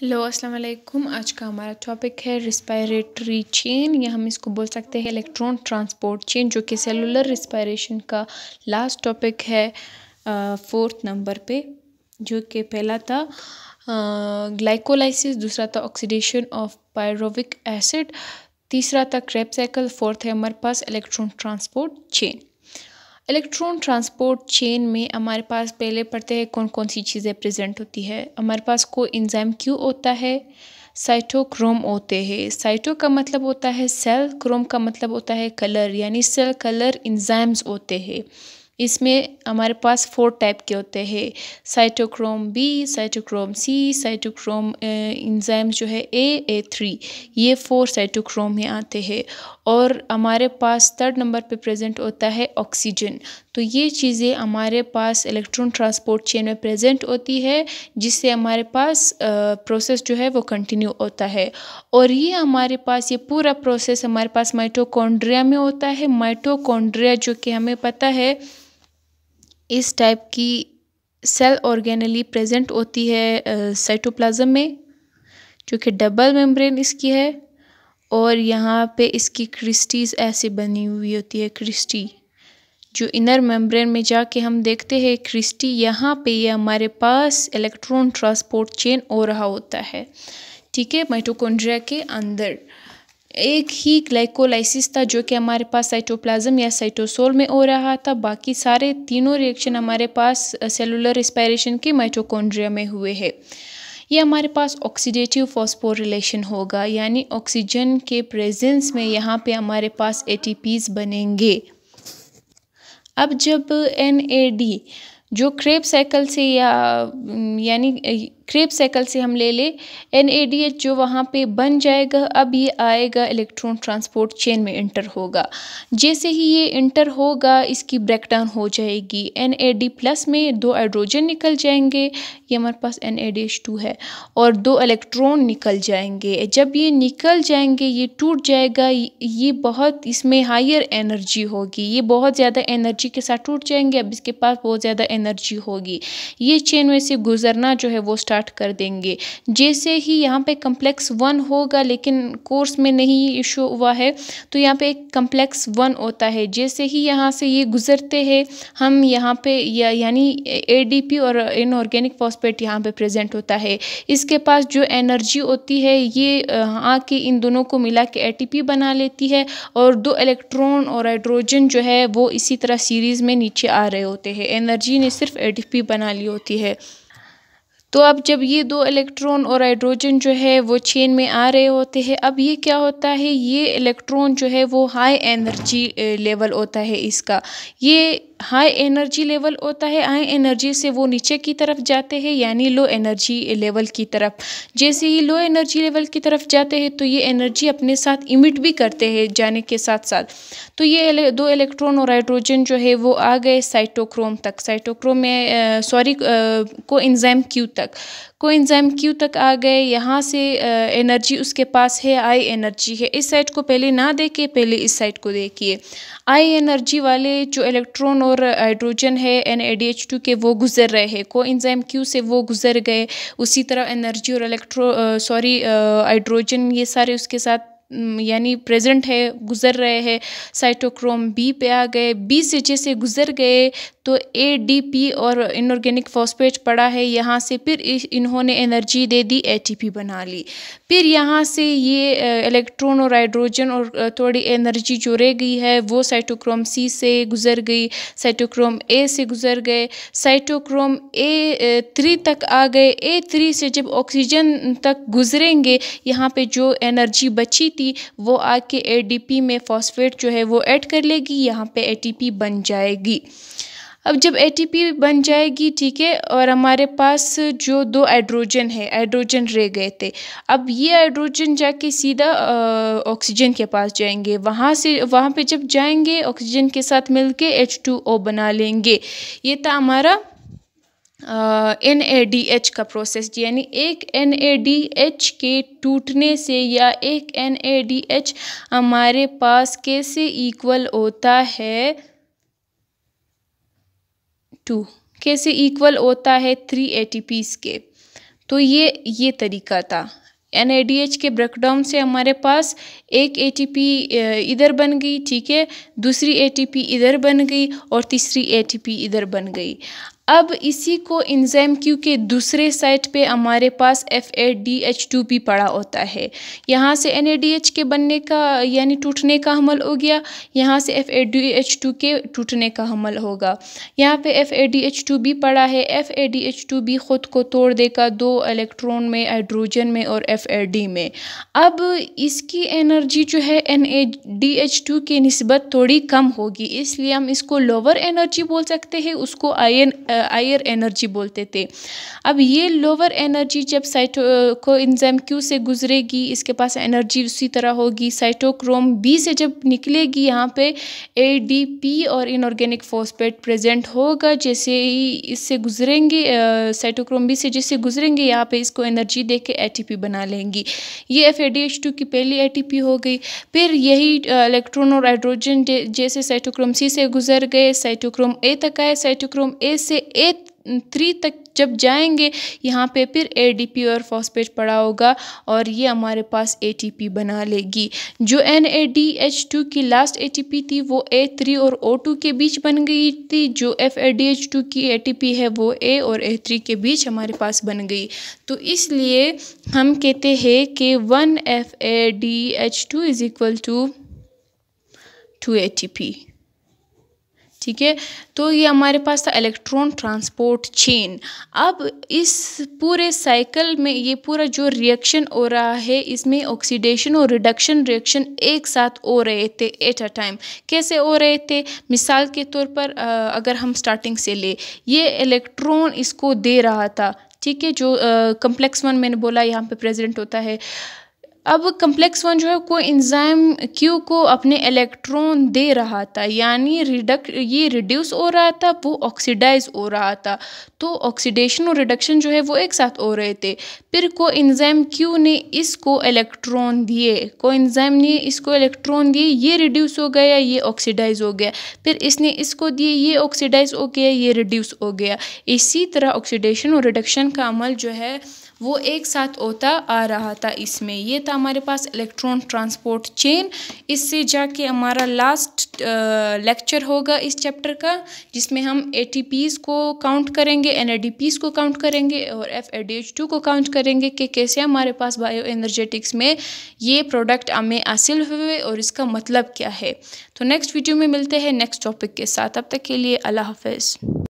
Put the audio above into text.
hello अस्सलाम वालेकुम आज का हमारा टॉपिक है रिस्पायरेटरी चेन या हम इसको बोल सकते हैं इलेक्ट्रॉन ट्रांसपोर्ट चेन जो कि सेलुलर रिस्पायरेशन का लास्ट टॉपिक है फोर्थ नंबर पे जो कि पहला था ग्लाइकोलाइसिस दूसरा था ऑक्सीडेशन ऑफ पायरोविक एसिड तीसरा था क्रेप साइकिल फोर्थ है हमारे पास electron transport chain electron transport chain में हमारे पास पहले पढ़ते हैं कौन कौन सी चीज़ें प्रेजेंट होती है हमारे पास को इंजाइम क्यों होता है साइटोक्रोम होते हैं साइटो का मतलब होता है सेल क्रोम का मतलब होता है कलर यानी सेल कलर इंजाइम्स होते हैं इसमें हमारे पास फोर टाइप के होते हैं cytochrome B cytochrome C cytochrome enzyme जो है ए ए थ्री ये फोर साइटोक्रोम में आते हैं और हमारे पास थर्ड नंबर पे प्रेजेंट होता है ऑक्सीजन तो ये चीज़ें हमारे पास इलेक्ट्रॉन ट्रांसपोर्ट चेन में प्रेजेंट होती है जिससे हमारे पास प्रोसेस जो है वो कंटिन्यू होता है और ये हमारे पास ये पूरा प्रोसेस हमारे पास माइटोकॉन्ड्रिया में होता है माइटोकॉन्ड्रिया जो कि हमें पता है इस टाइप की सेल ऑर्गेनली प्रेजेंट होती है साइटोप्लाज्म में जो कि डबल मेम्ब्रेन इसकी है और यहाँ पे इसकी क्रिस्टीज़ ऐसे बनी हुई होती है क्रिस्टी जो इनर मेम्ब्रेन में जाके हम देखते हैं क्रिस्टी यहाँ पे ये यह हमारे पास इलेक्ट्रॉन ट्रांसपोर्ट चेन हो रहा होता है ठीक है माइटोकॉन्ड्रिया के अंदर एक ही ग्लाइकोलाइसिस था जो कि हमारे पास साइटोप्लाज्म या साइटोसोल में हो रहा था बाकी सारे तीनों रिएक्शन हमारे पास सेलुलर रिस्पायरेशन के माइटोकॉन्ड्रिया में हुए हैं ये हमारे पास ऑक्सीडेटिव फॉस्फोरिलेशन होगा यानी ऑक्सीजन के प्रेजेंस में यहाँ पे हमारे पास एटीपीज बनेंगे अब जब एन ए डी जो क्रेप साइकिल से या यानी क्रेप साइकिल से हम ले ले एन जो वहाँ पे बन जाएगा अब ये आएगा इलेक्ट्रॉन ट्रांसपोर्ट चेन में इंटर होगा जैसे ही ये इंटर होगा इसकी ब्रेकडाउन हो जाएगी एन प्लस में दो हाइड्रोजन निकल जाएंगे ये हमारे पास एन है और दो इलेक्ट्रॉन निकल जाएंगे जब ये निकल जाएंगे ये टूट जाएगा ये बहुत इसमें हायर एनर्जी होगी ये बहुत ज़्यादा एनर्जी के साथ टूट जाएंगे अब इसके पास बहुत ज़्यादा एनर्जी होगी ये चेन में से गुजरना जो है वो स्टार्ट स्टार्ट कर देंगे जैसे ही यहाँ पे कम्प्लेक्स वन होगा लेकिन कोर्स में नहीं शो हुआ है तो यहाँ पे एक कम्प्लेक्स वन होता है जैसे ही यहाँ से ये गुजरते हैं हम यहाँ पे या, यानी एडीपी और इनऑर्गेनिक फॉस्पेट यहाँ पे प्रेजेंट होता है इसके पास जो एनर्जी होती है ये आके इन दोनों को मिला के पी बना लेती है और दो इलेक्ट्रॉन और हाइड्रोजन जो है वो इसी तरह सीरीज़ में नीचे आ रहे होते हैं एनर्जी ने सिर्फ पी बना ली होती है तो अब जब ये दो इलेक्ट्रॉन और हाइड्रोजन जो है वो चेन में आ रहे होते हैं अब ये क्या होता है ये इलेक्ट्रॉन जो है वो हाई एनर्जी लेवल होता है इसका ये हाई एनर्जी लेवल होता है हाई एनर्जी से वो नीचे की तरफ जाते हैं यानी लो एनर्जी लेवल की तरफ जैसे ही लो एनर्जी लेवल की तरफ जाते हैं तो ये एनर्जी अपने साथ इमिट भी करते हैं जाने के साथ साथ तो ये दो इलेक्ट्रॉन और हाइड्रोजन जो है वो आ गए साइटोक्रोम तक साइटोक्रोम में सॉरी को इंजाम क्यू तक को इंजाम क्यू तक आ गए यहाँ से एनर्जी उसके पास है आई एनर्जी है इस साइड को पहले ना देखे पहले इस साइड को देखिए आई एनर्जी वाले जो इलेक्ट्रॉन और और हाइड्रोजन है N A D H two के वो गुजर रहे हैं को इंजाइम क्यू से वो गुजर गए उसी तरह एनर्जी और इलेक्ट्रो सॉरी हाइड्रोजन ये सारे उसके साथ यानी प्रेजेंट है गुजर रहे हैं साइटोक्रोम बी पे आ गए बी से जैसे गुजर गए तो एडीपी और इनऑर्गेनिक फॉस्फेट पड़ा है यहाँ से फिर इन्होंने एनर्जी दे दी एटीपी बना ली फिर यहाँ से ये इलेक्ट्रॉन और हाइड्रोजन और थोड़ी एनर्जी जो रह गई है वो साइटोक्रोम सी से गुजर गई साइटोक्रोम ए से गुजर गए साइटोक्रोम ए थ्री तक आ गए ए थ्री से जब ऑक्सीजन तक गुजरेंगे यहाँ पे जो एनर्जी बची थी वो आके एडीपी में फॉस्फेट जो है वो ऐड कर लेगी यहाँ पे एटीपी बन जाएगी अब जब एटीपी बन जाएगी ठीक है और हमारे पास जो दो हाइड्रोजन है हाइड्रोजन रह गए थे अब ये हाइड्रोजन जाके सीधा ऑक्सीजन के पास जाएंगे वहाँ से वहाँ पे जब जाएंगे ऑक्सीजन के साथ मिलके H2O बना लेंगे ये था हमारा एन ए डी एच का प्रोसेस यानी एक एन ए डी एच के टूटने से या एक एन ए डी एच हमारे पास कैसे इक्वल होता है टू कैसे इक्वल होता है थ्री ए के तो ये ये तरीका था एन के ब्रेकडाउन से हमारे पास एक ए इधर बन गई ठीक है दूसरी ए इधर बन गई और तीसरी ए इधर बन गई अब इसी को इंजैम क्यू के दूसरे साइड पे हमारे पास F A D H two भी पड़ा होता है यहाँ से एन ए डी एच के बनने का यानी टूटने का हमल हो गया यहाँ से F A D H two के टूटने का हमल होगा यहाँ पे F A D H two भी पड़ा है F A D H two भी ख़ुद को तोड़ देगा दो इलेक्ट्रॉन में हाइड्रोजन में और एफ ए डी में अब इसकी एनर्जी जो है N A D H two के नस्बत थोड़ी कम होगी इसलिए हम इसको लोअर एनर्जी बोल सकते हैं उसको आयन आयर एनर्जी बोलते थे अब ये लोअर एनर्जी जब साइटो को इंजाम क्यू से गुजरेगी इसके पास एनर्जी उसी तरह होगी साइटोक्रोम बी से जब निकलेगी यहाँ पे एडीपी और इनऑर्गेनिक फॉस्पेट प्रेजेंट होगा जैसे ही इससे गुजरेंगे साइटोक्रोम बी से जैसे गुजरेंगे यहाँ पे इसको एनर्जी दे के एटीपी बना लेंगी ये एफ की पहली ए हो गई फिर यही इलेक्ट्रॉन और हाइड्रोजन जैसे साइटोक्रोम सी से गुजर गए साइटोक्रोम ए तक आए साइटोक्रोम ए से ए थ्री तक जब जाएंगे यहाँ पे फिर पी और फॉस्पेट पड़ा होगा और ये हमारे पास पी बना लेगी जो टू की लास्ट पी थी वो ए थ्री और ओ टू के बीच बन गई थी जो एफ टू की पी है वो ए और ए थ्री के बीच हमारे पास बन गई तो इसलिए हम कहते हैं कि one F A D H two is equal to two A T P ठीक है तो ये हमारे पास था इलेक्ट्रॉन ट्रांसपोर्ट चेन अब इस पूरे साइकिल में ये पूरा जो रिएक्शन हो रहा है इसमें ऑक्सीडेशन और रिडक्शन रिएक्शन एक साथ हो रहे थे एट अ टाइम कैसे हो रहे थे मिसाल के तौर पर अगर हम स्टार्टिंग से ले ये इलेक्ट्रॉन इसको दे रहा था ठीक है जो कम्प्लेक्स वन मैंने बोला यहाँ पे प्रेजेंट होता है अब कम्प्लेक्स वन जो है को इंजाइम क्यू को अपने इलेक्ट्रॉन दे रहा था यानी रिडक ये रिड्यूस हो रहा था वो ऑक्सीडाइज हो रहा था तो ऑक्सीडेशन और रिडक्शन जो है वो एक साथ हो रहे थे फिर को इंजाइम क्यू ने इसको इलेक्ट्रॉन दिए को इंजाइम ने इसको इलेक्ट्रॉन दिए ये रिड्यूस हो गया ये ऑक्सीडाइज हो गया फिर इसने इसको दिए ये ऑक्सीडाइज हो गया ये रिड्यूस हो गया इसी तरह ऑक्सीडेशन और रिडक्शन का अमल जो है वो एक साथ होता आ रहा था इसमें ये था हमारे पास इलेक्ट्रॉन ट्रांसपोर्ट चेन इससे जाके हमारा लास्ट लेक्चर होगा इस चैप्टर का जिसमें हम ए को काउंट करेंगे एन को काउंट करेंगे और एफ को काउंट करेंगे कि कैसे हमारे पास बायो एनर्जेटिक्स में ये प्रोडक्ट हमें हासिल हुए और इसका मतलब क्या है तो नेक्स्ट वीडियो में मिलते हैं नेक्स्ट टॉपिक के साथ अब तक के लिए अल्लाह हाफिज़